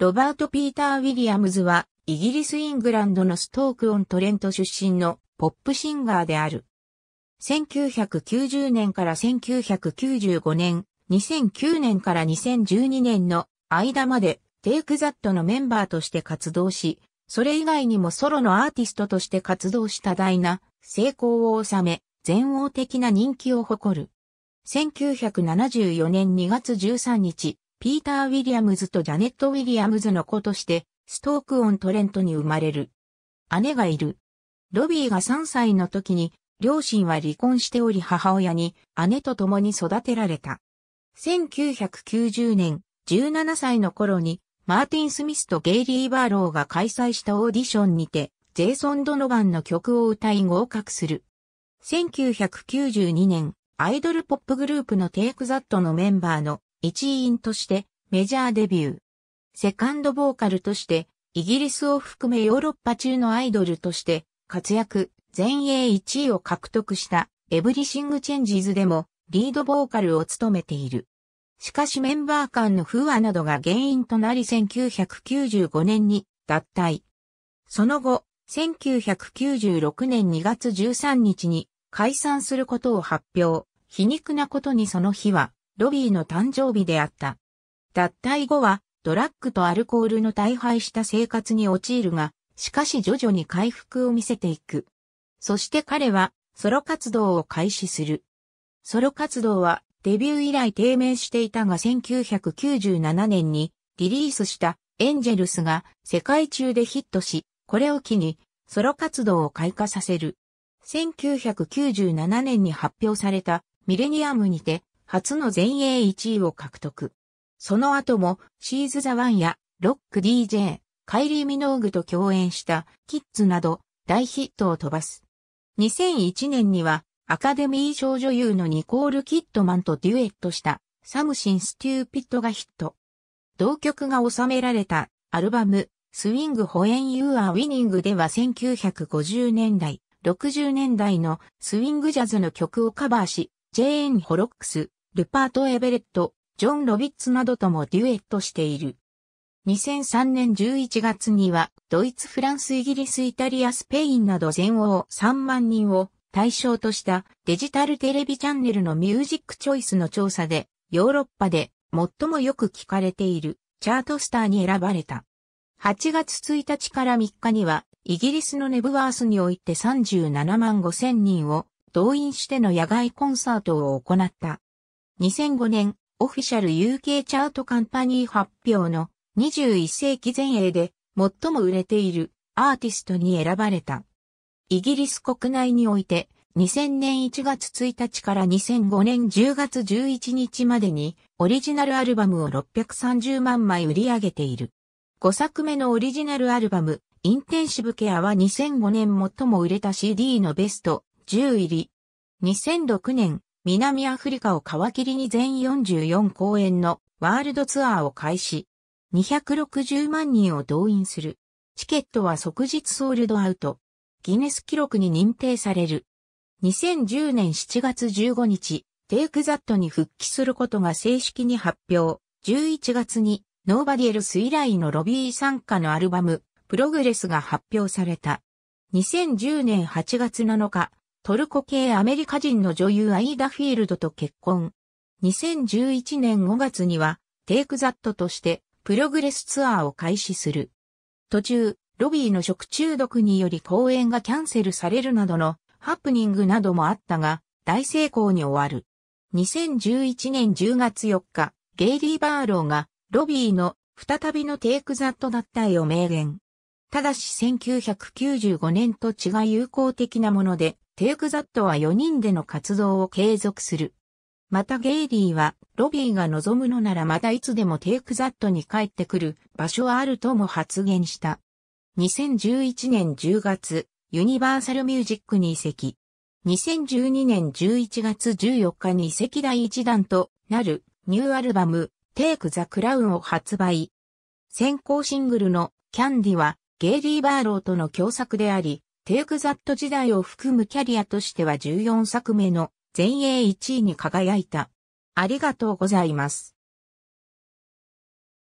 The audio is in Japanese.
ロバート・ピーター・ウィリアムズは、イギリス・イングランドのストーク・オン・トレント出身のポップシンガーである。1990年から1995年、2009年から2012年の間まで、テイク・ザットのメンバーとして活動し、それ以外にもソロのアーティストとして活動した大な成功を収め、全欧的な人気を誇る。1974年2月13日、ピーター・ウィリアムズとジャネット・ウィリアムズの子として、ストーク・オン・トレントに生まれる。姉がいる。ロビーが3歳の時に、両親は離婚しており母親に姉と共に育てられた。1990年、17歳の頃に、マーティン・スミスとゲイリー・バーローが開催したオーディションにて、ジェイソン・ドノバンの曲を歌い合格する。1992年、アイドルポップグループのテイクザットのメンバーの一員としてメジャーデビュー。セカンドボーカルとして、イギリスを含めヨーロッパ中のアイドルとして活躍、全英1位を獲得したエブリシングチェンジーズでもリードボーカルを務めている。しかしメンバー間の不和などが原因となり1995年に脱退。その後、1996年2月13日に解散することを発表。皮肉なことにその日はロビーの誕生日であった。脱退後は、ドラッグとアルコールの大敗した生活に陥るが、しかし徐々に回復を見せていく。そして彼は、ソロ活動を開始する。ソロ活動は、デビュー以来低迷していたが1997年にリリースしたエンジェルスが世界中でヒットし、これを機にソロ活動を開花させる。1997年に発表されたミレニアムにて初の全英1位を獲得。その後も、シーズ・ザ・ワンや、ロック DJ、カイリー・ミノーグと共演した、キッズなど、大ヒットを飛ばす。2001年には、アカデミー賞女優のニコール・キッドマンとデュエットした、サムシン・ステューピッドがヒット。同曲が収められた、アルバム、スウィング・ホエン・ユー・ア・ウィニングでは1950年代、60年代のスウィングジャズの曲をカバーし、ジェーン・ホロックス、ルパート・エベレット、ジョン・ロビッツなどともデュエットしている。2003年11月には、ドイツ、フランス、イギリス、イタリア、スペインなど全欧3万人を対象としたデジタルテレビチャンネルのミュージックチョイスの調査で、ヨーロッパで最もよく聞かれているチャートスターに選ばれた。8月1日から3日には、イギリスのネブワースにおいて37万5千人を動員しての野外コンサートを行った。2005年、オフィシャル UK チャートカンパニー発表の21世紀前衛で最も売れているアーティストに選ばれた。イギリス国内において2000年1月1日から2005年10月11日までにオリジナルアルバムを630万枚売り上げている。5作目のオリジナルアルバムインテンシブケアは2005年最も売れた CD のベスト10入り。2006年南アフリカを皮切りに全44公演のワールドツアーを開始。260万人を動員する。チケットは即日ソールドアウト。ギネス記録に認定される。2010年7月15日、テイクザットに復帰することが正式に発表。11月に、ノーバディエルス以来のロビー参加のアルバム、プログレスが発表された。2010年8月7日、トルコ系アメリカ人の女優アイダ・フィールドと結婚。2011年5月には、テイクザットとして、プログレスツアーを開始する。途中、ロビーの食中毒により公演がキャンセルされるなどのハプニングなどもあったが、大成功に終わる。2011年10月4日、ゲイリー・バーローがロビーの再びのテイクザット脱退を明言。ただし1995年と違い友好的なもので、テイクザットは4人での活動を継続する。またゲイリーは、ロビーが望むのならまたいつでもテイクザットに帰ってくる場所はあるとも発言した。2011年10月、ユニバーサルミュージックに移籍。2012年11月14日に移籍第1弾となるニューアルバム、テイクザクラウンを発売。先行シングルのキャンディはゲイリー・バーローとの共作であり、テイクザット時代を含むキャリアとしては14作目の全英1位に輝いた。ありがとうございます。